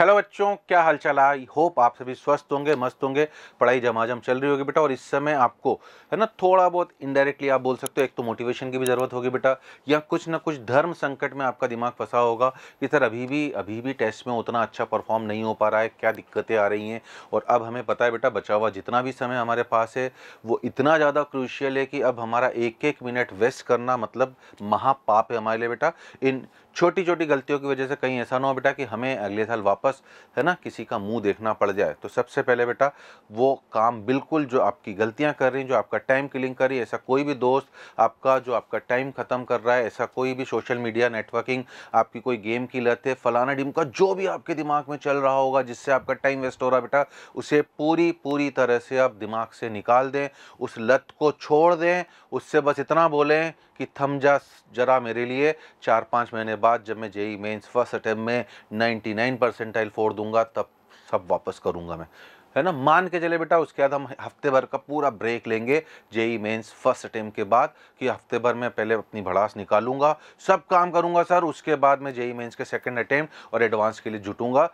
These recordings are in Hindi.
हेलो बच्चों क्या हालचाल आई होप आप सभी स्वस्थ होंगे मस्त होंगे पढ़ाई जमाजम चल रही होगी बेटा और इस समय आपको है ना थोड़ा बहुत इनडायरेक्टली आप बोल सकते हो एक तो मोटिवेशन की भी ज़रूरत होगी बेटा या कुछ ना कुछ धर्म संकट में आपका दिमाग फंसा होगा कि सर अभी भी अभी भी टेस्ट में उतना अच्छा परफॉर्म नहीं हो पा रहा है क्या दिक्कतें आ रही हैं और अब हमें पता है बेटा बचा हुआ जितना भी समय हमारे पास है वो इतना ज़्यादा क्रूशियल है कि अब हमारा एक एक मिनट वेस्ट करना मतलब महापाप है हमारे लिए बेटा इन छोटी छोटी गलतियों की वजह से कहीं ऐसा ना हो बेटा कि हमें अगले साल वापस वापस है ना किसी का मुंह देखना पड़ जाए तो सबसे पहले बेटा वो काम बिल्कुल जो आपकी गलतियां कर रही हैं जो आपका टाइम किलिंग कर रही है ऐसा कोई भी दोस्त आपका जो आपका टाइम ख़त्म कर रहा है ऐसा कोई भी सोशल मीडिया नेटवर्किंग आपकी कोई गेम की लत है फलाना टीम का जो भी आपके दिमाग में चल रहा होगा जिससे आपका टाइम वेस्ट हो रहा है बेटा उसे पूरी पूरी तरह से आप दिमाग से निकाल दें उस लत को छोड़ दें उससे बस इतना बोलें कि थम जा ज़रा मेरे लिए चार पाँच महीने बाद जब मैं जेई मेन्स फर्स्ट अटैम्प में 99 परसेंट क्वांटाइल फोर दूंगा तब सब वापस करूंगा मैं है ना मान के चले बेटा उसके बाद हम हफ्ते भर का पूरा ब्रेक लेंगे जेई मेंस फर्स्ट अटेम्प्ट के बाद कि हफ्ते भर में पहले अपनी भड़ास निकालूंगा सब काम करूंगा सर उसके बाद मैं जेई मेंस के सेकंड अटेम्प्ट और एडवांस के लिए जुटूंगा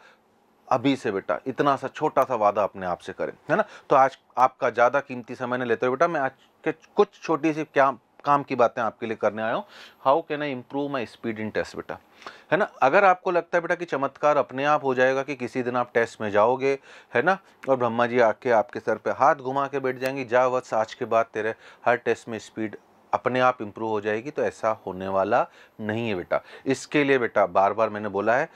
अभी से बेटा इतना सा छोटा सा वादा अपने आप से करें है ना तो आज आपका ज़्यादा कीमती समय नहीं लेते हुए बेटा मैं आज के कुछ छोटी सी क्या काम की बातें आपके लिए करने आया हूँ how can I improve my speed in test बेटा है ना अगर आपको लगता है बेटा कि चमत्कार अपने आप हो जाएगा कि किसी दिन आप टेस्ट में जाओगे है ना और ब्रह्मा जी आके आपके सर पे हाथ घुमा के बैठ जाएंगे जा वत्स आज के बाद तेरे हर टेस्ट में स्पीड अपने आप इम्प्रूव हो जाएगी तो ऐसा होने वाला नहीं है बेटा इसके लिए बेटा बार बार मैंने बोला है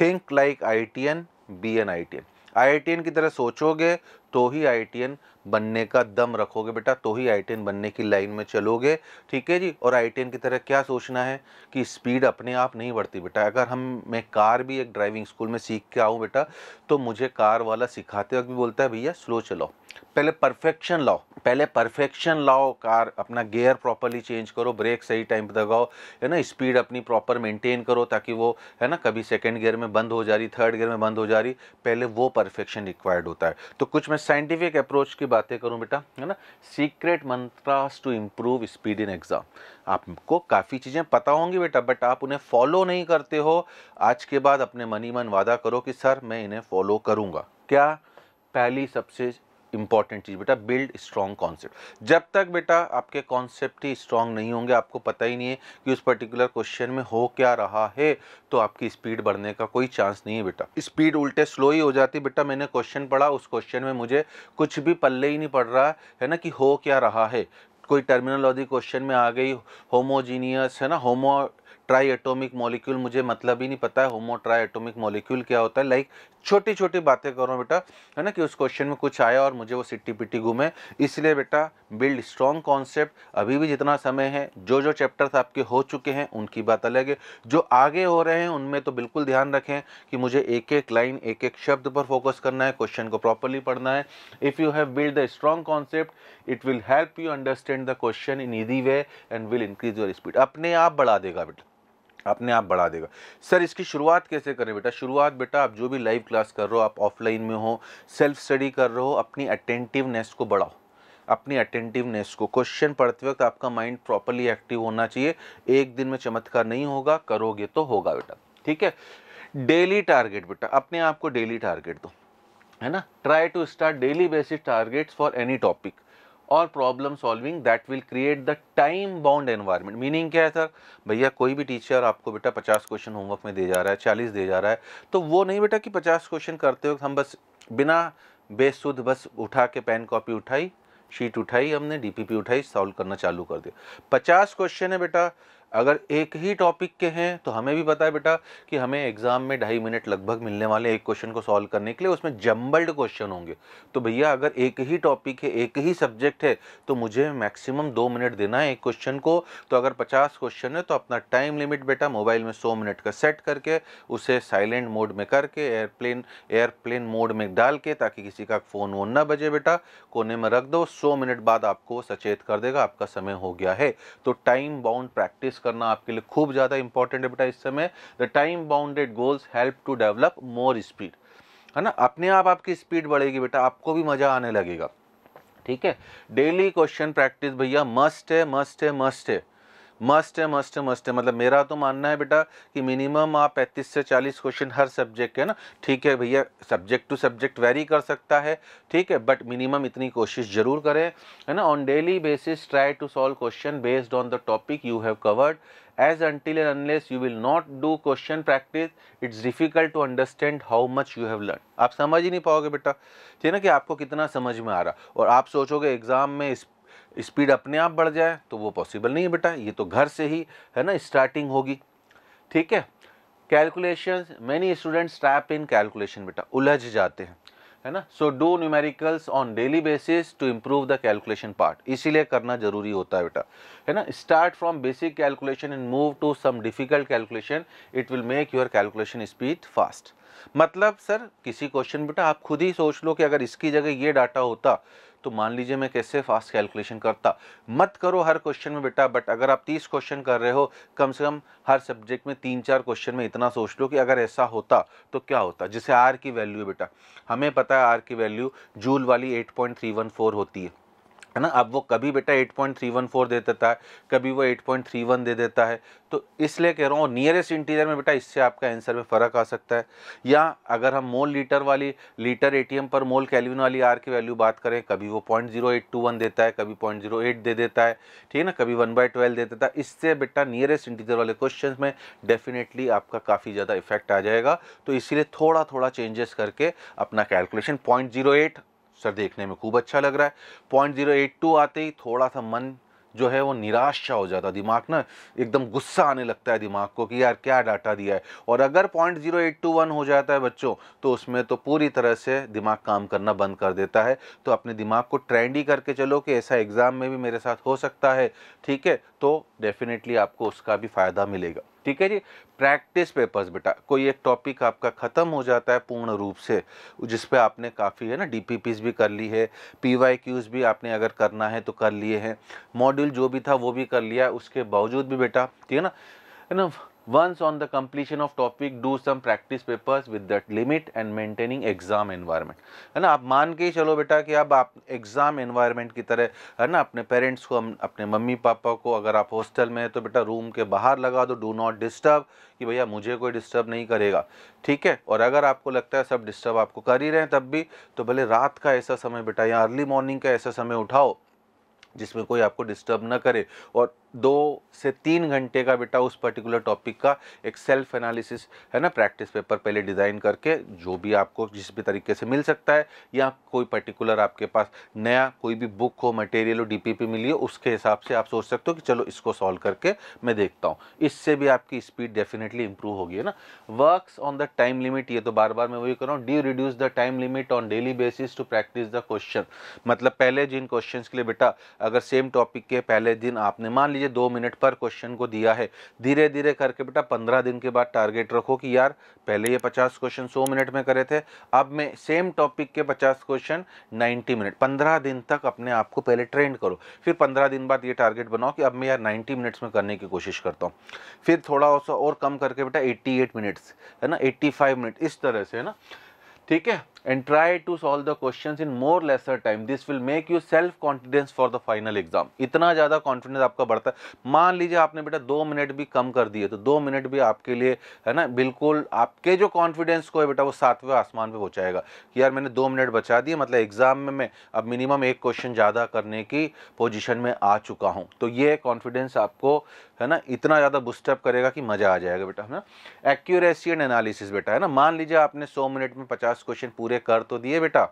think like I T N B N I T N I I T N की तरह सोचोगे तो ही आई बनने का दम रखोगे बेटा तो ही आई बनने की लाइन में चलोगे ठीक है जी और आई की तरह क्या सोचना है कि स्पीड अपने आप नहीं बढ़ती बेटा अगर हम मैं कार भी एक ड्राइविंग स्कूल में सीख के आऊँ बेटा तो मुझे कार वाला सिखाते वक्त भी बोलता है भैया स्लो चलाओ पहले परफेक्शन लाओ पहले परफेक्शन लाओ कार अपना गियर प्रॉपरली चेंज करो ब्रेक सही टाइम पर लगाओ है ना स्पीड अपनी प्रॉपर मेंटेन करो ताकि वो है ना कभी सेकेंड गियर में बंद हो जा रही थर्ड गियर में बंद हो जा रही पहले वो परफेक्शन रिक्वायर्ड होता है तो कुछ मैं साइंटिफिक अप्रोच की बातें करूं बेटा है ना secret mantras to improve speed in exam आपको काफ़ी चीज़ें पता होंगी बेटा बट आप उन्हें फॉलो नहीं करते हो आज के बाद अपने मनी मन वादा करो कि सर मैं इन्हें फॉलो करूँगा क्या पहली सबसे इंपॉर्टेंट चीज़ बेटा बिल्ड स्ट्रॉन्ग कॉन्सेप्ट जब तक बेटा आपके कॉन्सेप्ट ही स्ट्रॉन्ग नहीं होंगे आपको पता ही नहीं है कि उस पर्टिकुलर क्वेश्चन में हो क्या रहा है तो आपकी स्पीड बढ़ने का कोई चांस नहीं है बेटा स्पीड उल्टे स्लो ही हो जाती बेटा मैंने क्वेश्चन पढ़ा उस क्वेश्चन में मुझे कुछ भी पल्ले ही नहीं पड़ रहा है ना कि हो क्या रहा है कोई टर्मिनोलॉजी क्वेश्चन में आ गई होमोजीनियस है ना होमो ट्राई एटोमिक मॉलिक्यूल मुझे मतलब ही नहीं पता है होमो ट्राई एटोमिक मॉलिक्यूल क्या होता है लाइक छोटी छोटी बातें कर रहा हूँ बेटा है ना कि उस क्वेश्चन में कुछ आया और मुझे वो सिट्टी पिट्टी घूमे इसलिए बेटा बिल्ड स्ट्रॉन्ग कॉन्सेप्ट अभी भी जितना समय है जो जो चैप्टर्स आपके हो चुके हैं उनकी बात अलग है जो आगे हो रहे हैं उनमें तो बिल्कुल ध्यान रखें कि मुझे एक एक लाइन एक एक शब्द पर फोकस करना है क्वेश्चन को प्रॉपरली पढ़ना है if you have build the strong concept it will help you understand the question in easy way and will increase your speed अपने आप बढ़ा देगा बेटा अपने आप बढ़ा देगा सर इसकी शुरुआत कैसे करें बेटा शुरुआत बेटा आप जो भी लाइव क्लास कर रहे हो आप ऑफलाइन में हो सेल्फ स्टडी कर रहे हो अपनी अटेंटिवनेस को बढ़ाओ अपनी अटेंटिवनेस को क्वेश्चन पढ़ते वक्त आपका माइंड प्रॉपरली एक्टिव होना चाहिए एक दिन में चमत्कार नहीं होगा करोगे तो होगा बेटा ठीक है डेली टारगेट बेटा अपने आप को डेली टारगेट दो है ना try to start daily basis targets for any topic और problem solving that will create the time bound environment meaning क्या है सर भैया कोई भी टीचर आपको बेटा पचास क्वेश्चन होमवर्क में दे जा रहा है चालीस दे जा रहा है तो वो नहीं बेटा कि पचास क्वेश्चन करते वक्त हम बस बिना बेसुद बस उठा के पेन कॉपी उठाई शीट उठाई हमने डी उठाई सॉल्व करना चालू कर दिया पचास क्वेश्चन है बेटा अगर एक ही टॉपिक के हैं तो हमें भी पता है बेटा कि हमें एग्ज़ाम में ढाई मिनट लगभग मिलने वाले एक क्वेश्चन को सॉल्व करने के लिए उसमें जम्बल्ड क्वेश्चन होंगे तो भैया अगर एक ही टॉपिक है एक ही सब्जेक्ट है तो मुझे मैक्सिमम दो मिनट देना है एक क्वेश्चन को तो अगर पचास क्वेश्चन है तो अपना टाइम लिमिट बेटा मोबाइल में सौ मिनट का सेट करके उसे साइलेंट मोड में करके एयरप्लेन एयरप्लेन मोड में डाल के ताकि किसी का फ़ोन वोन ना बजे बेटा कोने में रख दो सौ मिनट बाद आपको सचेत कर देगा आपका समय हो गया है तो टाइम बाउंड प्रैक्टिस करना आपके लिए खूब ज़्यादा इंपॉर्टेंट है बेटा इस समय the time bounded goals help to develop more speed है ना अपने आप आपकी स्पीड बढ़ेगी बेटा आपको भी मज़ा आने लगेगा ठीक है डेली क्वेश्चन प्रैक्टिस भैया मस्ट है मस्ट है मस्ट है मस्ट है मस्ट है मस्ट है मतलब मेरा तो मानना है बेटा कि मिनिमम आप पैंतीस से चालीस क्वेश्चन हर सब्जेक्ट के ना ठीक है भैया सब्जेक्ट टू सब्जेक्ट वेरी कर सकता है ठीक है बट मिनिमम इतनी कोशिश जरूर करें है ना on daily basis try to solve question based on the topic you have covered as until and unless you will not do question practice it's difficult to understand how much you have learn आप समझ ही नहीं पाओगे बेटा ठीक है ना कि आपको कितना समझ में आ रहा और आप सोचोगे एग्ज़ाम में स्पीड अपने आप बढ़ जाए तो वो पॉसिबल नहीं है बेटा ये तो घर से ही है ना स्टार्टिंग होगी ठीक है calculation many students tap in calculation बेटा उलझ जाते हैं है ना so do numericals on daily basis to improve the calculation part इसीलिए करना जरूरी होता है बेटा है ना start from basic calculation and move to some difficult calculation it will make your calculation speed fast मतलब सर किसी क्वेश्चन बेटा आप खुद ही सोच लो कि अगर इसकी जगह ये डाटा होता तो मान लीजिए मैं कैसे फास्ट कैलकुलेशन करता मत करो हर क्वेश्चन में बेटा बट अगर आप तीस क्वेश्चन कर रहे हो कम से कम हर सब्जेक्ट में तीन चार क्वेश्चन में इतना सोच लो कि अगर ऐसा होता तो क्या होता जैसे आर की वैल्यू बेटा हमें पता है आर की वैल्यू जूल वाली एट होती है है ना अब वो कभी बेटा 8.314 दे देता है कभी वो 8.31 दे देता है तो इसलिए कह रहा हूँ नियरेस्ट इंटीरियर में बेटा इससे आपका आंसर में फ़र्क आ सकता है या अगर हम मोल लीटर वाली लीटर एटीएम पर मोल कैलविन वाली आर की वैल्यू बात करें कभी वो point zero eight two one देता है कभी पॉइंट जीरो एट दे देता है ठीक है ना कभी वन बाई ट्वेल्व दे देता है इससे बेटा नियरेस्ट इंटीरियर वाले क्वेश्चन में डेफिनेटली आपका काफ़ी ज़्यादा इफेक्ट आ जाएगा तो इसीलिए थोड़ा थोड़ा चेंजेस करके अपना calculation point zero eight sir देखने में खूब अच्छा लग रहा है पॉइंट जीरो एट टू आते ही थोड़ा सा मन जो है वो निराशा हो जाता है दिमाग ना एकदम गुस्सा आने लगता है दिमाग को कि यार क्या डाटा दिया है और अगर point zero eight two one हो जाता है बच्चों तो उसमें तो पूरी तरह से दिमाग काम करना बंद कर देता है तो अपने दिमाग को ट्रेंड ही करके चलो कि ऐसा एग्ज़ाम में भी मेरे साथ हो सकता है ठीक है तो डेफिनेटली आपको उसका भी फ़ायदा मिलेगा ठीक है जी प्रैक्टिस पेपर्स बेटा कोई एक टॉपिक आपका ख़त्म हो जाता है पूर्ण रूप से जिस पे आपने काफ़ी है ना डी भी कर ली है पी भी आपने अगर करना है तो कर लिए हैं मॉड्यूल जो भी था वो भी कर लिया उसके बावजूद भी बेटा ठीक है ना है ना Once on the completion of topic, do some practice papers with that limit and maintaining exam environment. है ना आप मान के ही चलो बेटा कि अब आप एग्ज़ाम एनवायरनमेंट की तरह है ना अपने पेरेंट्स को हम अपने मम्मी पापा को अगर आप हॉस्टल में हैं तो बेटा रूम के बाहर लगा दो डू नॉट डिस्टर्ब कि भैया मुझे कोई डिस्टर्ब नहीं करेगा ठीक है और अगर आपको लगता है सब डिस्टर्ब आपको कर ही रहे हैं तब भी तो भले रात का ऐसा समय बेटा या अर्ली मॉर्निंग का ऐसा समय उठाओ जिसमें कोई आपको डिस्टर्ब ना करे और दो से तीन घंटे का बेटा उस पर्टिकुलर टॉपिक का एक सेल्फ एनालिसिस है ना प्रैक्टिस पेपर पहले डिज़ाइन करके जो भी आपको जिस भी तरीके से मिल सकता है या कोई पर्टिकुलर आपके पास नया कोई भी बुक हो मटेरियल हो डीपीपी मिली हो उसके हिसाब से आप सोच सकते हो कि चलो इसको सॉल्व करके मैं देखता हूँ इससे भी आपकी स्पीड डेफिनेटली इंप्रूव होगी है ना work on the time limit ये तो बार बार मैं वही कर रहा हूँ the reduce the time limit on daily basis to practice the question मतलब पहले जिन क्वेश्चन के लिए बेटा अगर सेम टॉपिक के पहले दिन आपने मान लिया लीजिए दो मिनट पर क्वेश्चन को दिया है धीरे धीरे करके बेटा पंद्रह दिन के बाद टारगेट रखो कि यार पहले ये पचास क्वेश्चन सौ मिनट में करे थे अब मैं सेम टॉपिक के पचास क्वेश्चन नाइन्टी मिनट पंद्रह दिन तक अपने आप को पहले ट्रेंड करो फिर पंद्रह दिन बाद ये टारगेट बनाओ कि अब मैं यार नाइन्टी मिनट्स में करने की कोशिश करता हूँ फिर थोड़ा सा और कम करके बेटा एट्टी मिनट्स है ना एट्टी मिनट इस तरह से है ना ठीक है and try to solve the question in more lesser time this will make you self confidence for the final exam इतना ज़्यादा कॉन्फिडेंस आपका बढ़ता है मान लीजिए आपने बेटा दो मिनट भी कम कर दिए तो दो मिनट भी आपके लिए है ना बिल्कुल आपके जो कॉन्फिडेंस को है बेटा वो सातवें आसमान पे पहुँचाएगा कि यार मैंने दो मिनट बचा दिए मतलब एग्ज़ाम में मैं अब मिनिमम एक क्वेश्चन ज़्यादा करने की पोजिशन में आ चुका हूँ तो ये कॉन्फिडेंस आपको है ना इतना ज़्यादा बुस्टअप करेगा कि मज़ा आ जाएगा बेटा है ना एक्यूरेसी एंड एनालिसिस बेटा है ना मान लीजिए आपने सौ मिनट में पचास पचास क्वेश्चन पूरे कर तो दिए बेटा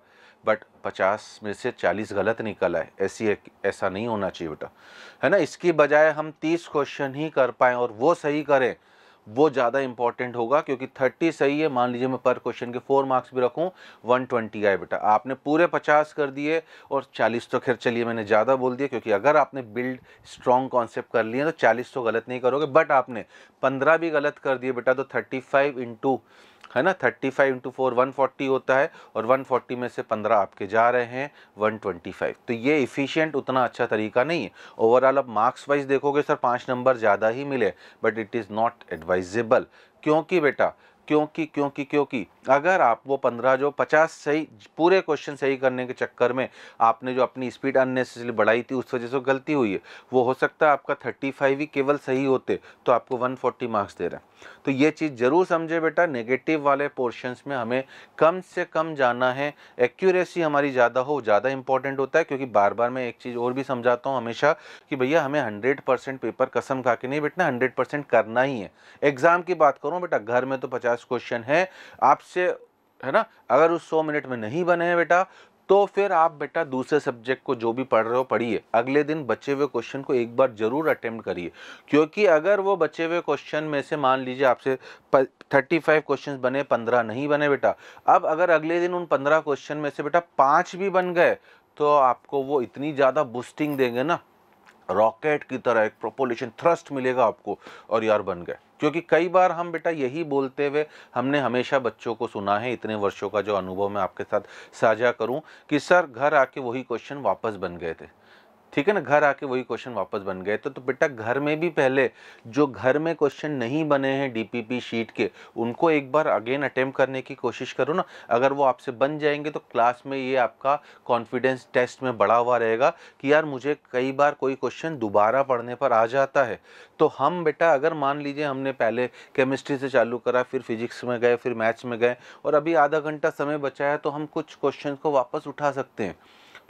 बट पचास में से चालीस गलत निकल आए ऐसी ऐसा नहीं होना चाहिए बेटा है ना इसकी बजाय हम तीस क्वेश्चन ही कर पाए और वो सही करें वो ज़्यादा इंपॉर्टेंट होगा क्योंकि थर्टी सही है मान लीजिए मैं पर क्वेश्चन के फोर मार्क्स भी रखूँ वन ट्वेंटी आए बेटा आपने पूरे पचास कर दिए और चालीस तो खैर चलिए मैंने ज़्यादा बोल दिया क्योंकि अगर आपने बिल्ड स्ट्रॉन्ग कॉन्सेप्ट कर लिए तो चालीस तो गलत नहीं करोगे बट आपने पंद्रह भी गलत कर दिए बेटा तो थर्टी फाइव इंटू है ना 35 फाइव इंटू फोर वन होता है और 140 में से 15 आपके जा रहे हैं 125 तो ये इफ़िशियंट उतना अच्छा तरीका नहीं है ओवरऑल आप मार्क्स वाइज देखोगे सर पाँच नंबर ज़्यादा ही मिले but it is not advisable क्योंकि बेटा क्योंकि क्योंकि क्योंकि अगर आप वो पंद्रह जो पचास सही पूरे क्वेश्चन सही करने के चक्कर में आपने जो अपनी स्पीड अननेसेसरी बढ़ाई थी उस वजह से गलती हुई है वो हो सकता है आपका थर्टी फाइव ही केवल सही होते तो आपको वन फोर्टी मार्क्स दे रहे हैं तो ये चीज़ ज़रूर समझे बेटा नेगेटिव वाले पोर्शंस में हमें कम से कम जाना है एक्यूरेसी हमारी ज़्यादा हो ज़्यादा इंपॉर्टेंट होता है क्योंकि बार बार मैं एक चीज़ और भी समझाता हूँ हमेशा कि भैया हमें हंड्रेड पेपर कसम खा के नहीं बैठना हंड्रेड करना ही है एग्ज़ाम की बात करूँ बेटा घर में तो पचास दस क्वेश्चन है आपसे है ना अगर उस सौ मिनट में नहीं बने हैं बेटा तो फिर आप बेटा दूसरे सब्जेक्ट को जो भी पढ़ रहे हो पढ़िए अगले दिन बचे हुए क्वेश्चन को एक बार जरूर अटेम्प्ट करिए क्योंकि अगर वो बचे हुए क्वेश्चन में से मान लीजिए आपसे थर्टी फाइव क्वेश्चन बने पंद्रह नहीं बने बेटा अब अगर अगले दिन उन पंद्रह क्वेश्चन में से बेटा पाँच भी बन गए तो आपको वो इतनी ज़्यादा बूस्टिंग देंगे ना रॉकेट की तरह एक प्रोपोलेशन थ्रस्ट मिलेगा आपको और यार बन गए क्योंकि कई बार हम बेटा यही बोलते हुए हमने हमेशा बच्चों को सुना है इतने वर्षों का जो अनुभव मैं आपके साथ साझा करूं कि सर घर आके वही क्वेश्चन वापस बन गए थे ठीक है ना घर आके वही क्वेश्चन वापस बन गए तो तो बेटा घर में भी पहले जो घर में क्वेश्चन नहीं बने हैं डीपीपी शीट के उनको एक बार अगेन अटेम्प्ट करने की कोशिश करो ना अगर वो आपसे बन जाएंगे तो क्लास में ये आपका कॉन्फिडेंस टेस्ट में बढ़ा हुआ रहेगा कि यार मुझे कई बार कोई क्वेश्चन दोबारा पढ़ने पर आ जाता है तो हम बेटा अगर मान लीजिए हमने पहले केमिस्ट्री से चालू करा फिर फिजिक्स में गए फिर मैथ्स में गए और अभी आधा घंटा समय बचा है तो हम कुछ क्वेश्चन को वापस उठा सकते हैं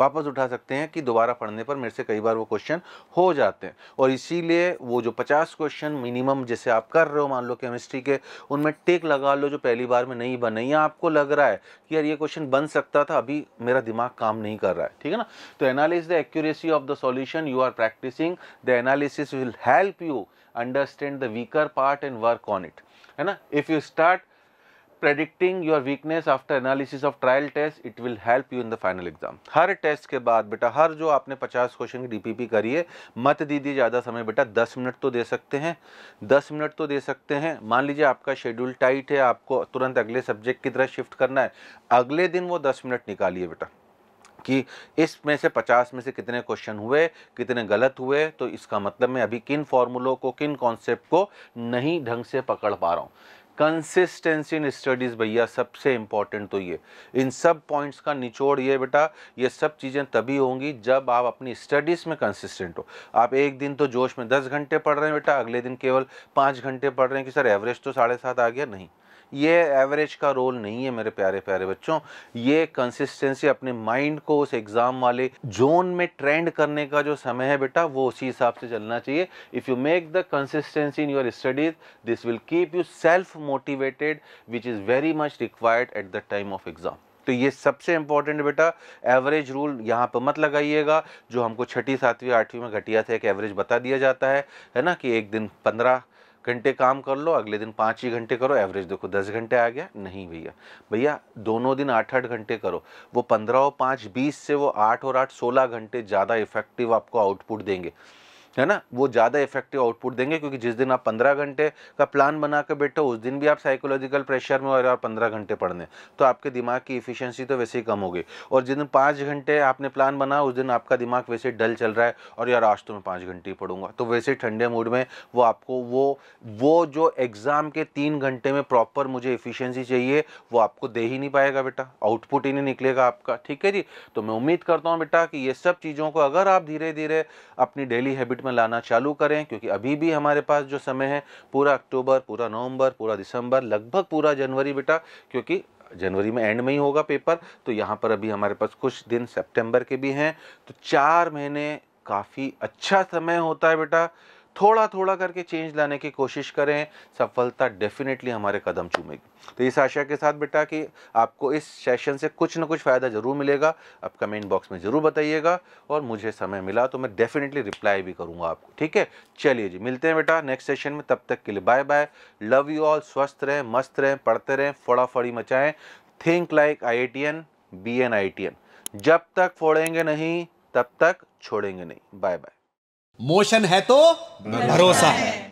वापस उठा सकते हैं कि दोबारा पढ़ने पर मेरे से कई बार वो क्वेश्चन हो जाते हैं और इसीलिए वो जो पचास क्वेश्चन मिनिमम जैसे आप कर रहे हो मान लो केमिस्ट्री के उनमें टेक लगा लो जो पहली बार में नहीं बने या आपको लग रहा है कि यार ये क्वेश्चन बन सकता था अभी मेरा दिमाग काम नहीं कर रहा है ठीक है ना तो analyse the accuracy of the solution you are practicing the analysis will help you understand the weaker part and work on it है ना if you start predicting your weakness after analysis of trial test it will help you in the final exam हर टेस्ट के बाद बेटा हर जो आपने 50 क्वेश्चन की डीपीपी करिए मत दीजिए ज़्यादा समय बेटा 10 मिनट तो दे सकते हैं 10 मिनट तो दे सकते हैं मान लीजिए आपका शेड्यूल टाइट है आपको तुरंत अगले सब्जेक्ट की तरह शिफ्ट करना है अगले दिन वो दस मिनट निकालिए बेटा कि इसमें से 50 में से कितने क्वेश्चन हुए कितने गलत हुए तो इसका मतलब मैं अभी किन फॉर्मूलों को किन कॉन्सेप्ट को नहीं ढंग से पकड़ पा रहा हूँ कंसिस्टेंसी इन स्टडीज़ भैया सबसे इम्पॉर्टेंट तो ये इन सब पॉइंट्स का निचोड़ ये बेटा ये सब चीज़ें तभी होंगी जब आप अपनी स्टडीज़ में कंसिस्टेंट हो आप एक दिन तो जोश में दस घंटे पढ़ रहे हैं बेटा अगले दिन केवल पाँच घंटे पढ़ रहे हैं कि सर एवरेज तो साढ़े सात आ गया नहीं ये एवरेज का रोल नहीं है मेरे प्यारे प्यारे बच्चों ये कंसिस्टेंसी अपने माइंड को उस एग्ज़ाम वाले जोन में ट्रेंड करने का जो समय है बेटा वो उसी हिसाब से चलना चाहिए if you make the consistency in your studies this will keep you self motivated which is very much required at the time of exam तो ये सबसे इंपॉर्टेंट बेटा एवरेज रूल यहाँ पर मत लगाइएगा जो हमको छठी सातवीं आठवीं में घटिया से एक एवरेज बता दिया जाता है है ना कि एक दिन पंद्रह घंटे काम कर लो अगले दिन पाँच ही घंटे करो एवरेज देखो दस घंटे आ गया नहीं भैया भैया दोनों दिन आठ आठ घंटे करो वो पंद्रह और पाँच बीस से वो आठ और आठ सोलह घंटे ज़्यादा इफेक्टिव आपको आउटपुट देंगे है ना वो ज़्यादा इफेक्टिव आउटपुट देंगे क्योंकि जिस दिन आप पंद्रह घंटे का प्लान बना के बैठे उस दिन भी आप साइकोलॉजिकल प्रेशर में और यार पंद्रह घंटे पढ़ने तो आपके दिमाग की इफिशियंसी तो वैसे ही कम होगी और जिस दिन पाँच घंटे आपने प्लान बना उस दिन आपका दिमाग वैसे डल चल रहा है और यार आज तो मैं पाँच घंटे ही पढ़ूंगा तो वैसे ठंडे मूड में वो आपको वो वो जो एग्ज़ाम के तीन घंटे में प्रॉपर मुझे इफिशियंसी चाहिए वो आपको दे ही नहीं पाएगा बेटा आउटपुट ही नहीं निकलेगा आपका ठीक है जी तो मैं उम्मीद करता हूँ बेटा कि ये सब चीज़ों को अगर आप धीरे धीरे अपनी डेली हैबिट मार्केट में लाना चालू करें क्योंकि अभी भी हमारे पास जो समय है पूरा अक्टूबर पूरा नवंबर पूरा दिसंबर लगभग पूरा जनवरी बेटा क्योंकि जनवरी में एंड में ही होगा पेपर तो यहाँ पर अभी हमारे पास कुछ दिन सेप्टेम्बर के भी हैं तो चार महीने काफ़ी अच्छा समय होता है बेटा थोड़ा थोड़ा करके चेंज लाने की कोशिश करें सफलता डेफिनेटली हमारे कदम चूमेगी तो इस आशा के साथ बेटा कि आपको इस सेशन से कुछ ना कुछ फ़ायदा ज़रूर मिलेगा आप कमेंट बॉक्स में ज़रूर बताइएगा और मुझे समय मिला तो मैं डेफिनेटली रिप्लाई भी करूँगा आपको ठीक है चलिए जी मिलते हैं बेटा नेक्स्ट सेशन में तब तक के लिए bye bye love you all स्वस्थ रहें मस्त रहें पढ़ते रहें फड़ाफड़ी मचाएँ think like I I T N B N I T N जब तक फोड़ेंगे नहीं तब तक छोड़ेंगे नहीं बाय बाय मोशन है तो भरोसा है